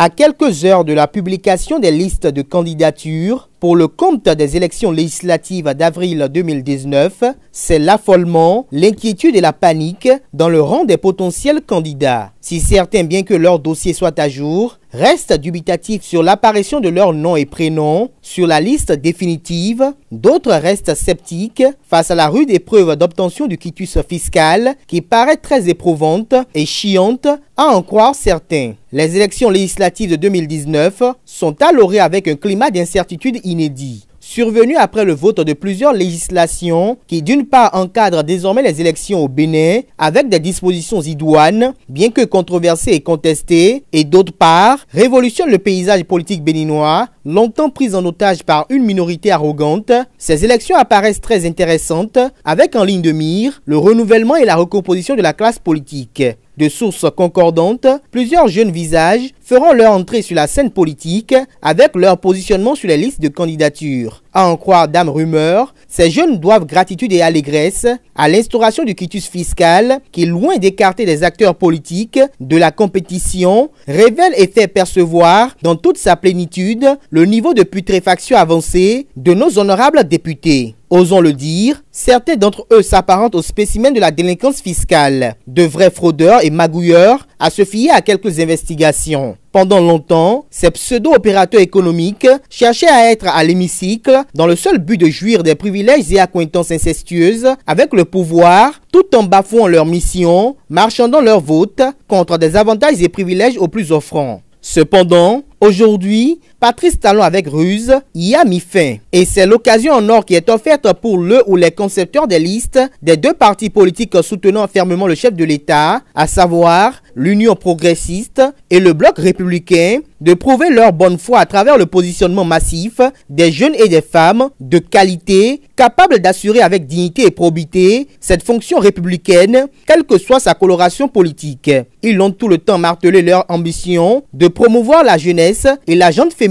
À quelques heures de la publication des listes de candidatures pour le compte des élections législatives d'avril 2019, c'est l'affolement, l'inquiétude et la panique dans le rang des potentiels candidats. Si certains, bien que leur dossier soit à jour, restent dubitatifs sur l'apparition de leurs noms et prénoms sur la liste définitive. D'autres restent sceptiques face à la rude épreuve d'obtention du quitus fiscal qui paraît très éprouvante et chiante à en croire certains. Les élections législatives de 2019 sont allorées avec un climat d'incertitude inédit survenu après le vote de plusieurs législations qui d'une part encadrent désormais les élections au Bénin avec des dispositions idoines, bien que controversées et contestées, et d'autre part révolutionnent le paysage politique béninois, longtemps pris en otage par une minorité arrogante, ces élections apparaissent très intéressantes avec en ligne de mire le renouvellement et la recomposition de la classe politique. De sources concordantes, plusieurs jeunes visages feront leur entrée sur la scène politique avec leur positionnement sur les listes de candidatures. À en croire Dame Rumeur, ces jeunes doivent gratitude et allégresse à l'instauration du quitus fiscal qui, loin d'écarter les acteurs politiques de la compétition, révèle et fait percevoir dans toute sa plénitude le niveau de putréfaction avancée de nos honorables députés. Osons le dire, certains d'entre eux s'apparentent aux spécimens de la délinquance fiscale, de vrais fraudeurs et magouilleurs à se fier à quelques investigations. Pendant longtemps, ces pseudo-opérateurs économiques cherchaient à être à l'hémicycle dans le seul but de jouir des privilèges et accointances incestueuses avec le pouvoir tout en bafouant leur mission, dans leur vote contre des avantages et privilèges aux plus offrants. Cependant, aujourd'hui, Patrice Talon avec ruse y a mis fin. Et c'est l'occasion en or qui est offerte pour le ou les concepteurs des listes des deux partis politiques soutenant fermement le chef de l'État, à savoir l'Union progressiste et le Bloc républicain, de prouver leur bonne foi à travers le positionnement massif des jeunes et des femmes de qualité capables d'assurer avec dignité et probité cette fonction républicaine, quelle que soit sa coloration politique. Ils ont tout le temps martelé leur ambition de promouvoir la jeunesse et la jeune féminine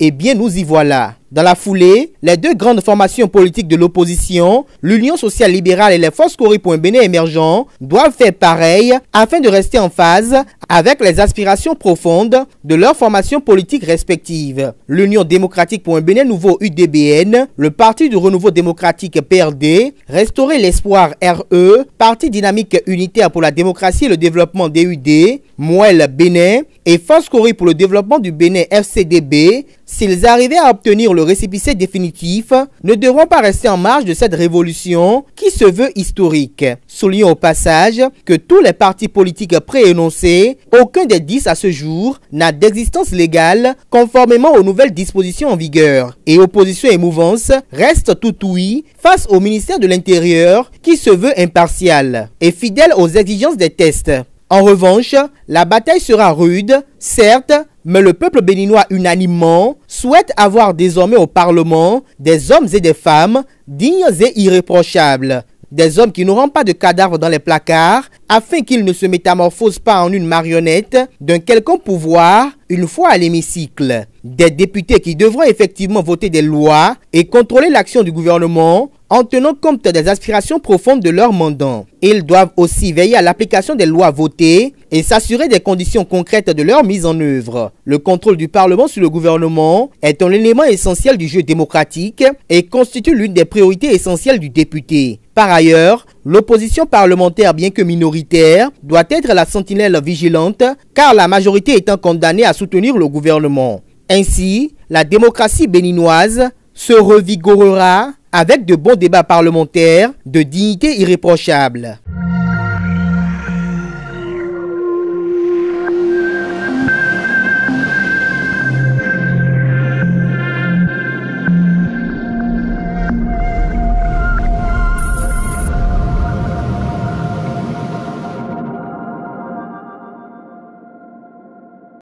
eh bien, nous y voilà. Dans la foulée, les deux grandes formations politiques de l'opposition, l'Union sociale libérale et les forces corées pour un Bénin émergent, doivent faire pareil afin de rester en phase avec les aspirations profondes de leurs formations politiques respectives. L'Union démocratique pour un Bénin nouveau UDBN, le Parti du renouveau démocratique PRD, Restaurer l'espoir RE, Parti dynamique unitaire pour la démocratie et le développement DUD, Moelle Bénin et Force Corée pour le développement du Bénin FCDB s'ils arrivaient à obtenir le récépissé définitif, ne devront pas rester en marge de cette révolution qui se veut historique. Soulignons au passage que tous les partis politiques préénoncés, aucun des dix à ce jour, n'a d'existence légale conformément aux nouvelles dispositions en vigueur. Et opposition et mouvance restent tout ouïes face au ministère de l'Intérieur qui se veut impartial et fidèle aux exigences des tests. En revanche, la bataille sera rude, certes, mais le peuple béninois unanimement souhaite avoir désormais au Parlement des hommes et des femmes dignes et irréprochables. Des hommes qui n'auront pas de cadavres dans les placards afin qu'ils ne se métamorphosent pas en une marionnette d'un quelconque pouvoir une fois à l'hémicycle. Des députés qui devront effectivement voter des lois et contrôler l'action du gouvernement en tenant compte des aspirations profondes de leurs mandants. Ils doivent aussi veiller à l'application des lois votées et s'assurer des conditions concrètes de leur mise en œuvre. Le contrôle du Parlement sur le gouvernement est un élément essentiel du jeu démocratique et constitue l'une des priorités essentielles du député. Par ailleurs, l'opposition parlementaire, bien que minoritaire, doit être la sentinelle vigilante car la majorité étant condamnée à soutenir le gouvernement. Ainsi, la démocratie béninoise se revigorera avec de bons débats parlementaires de dignité irréprochable.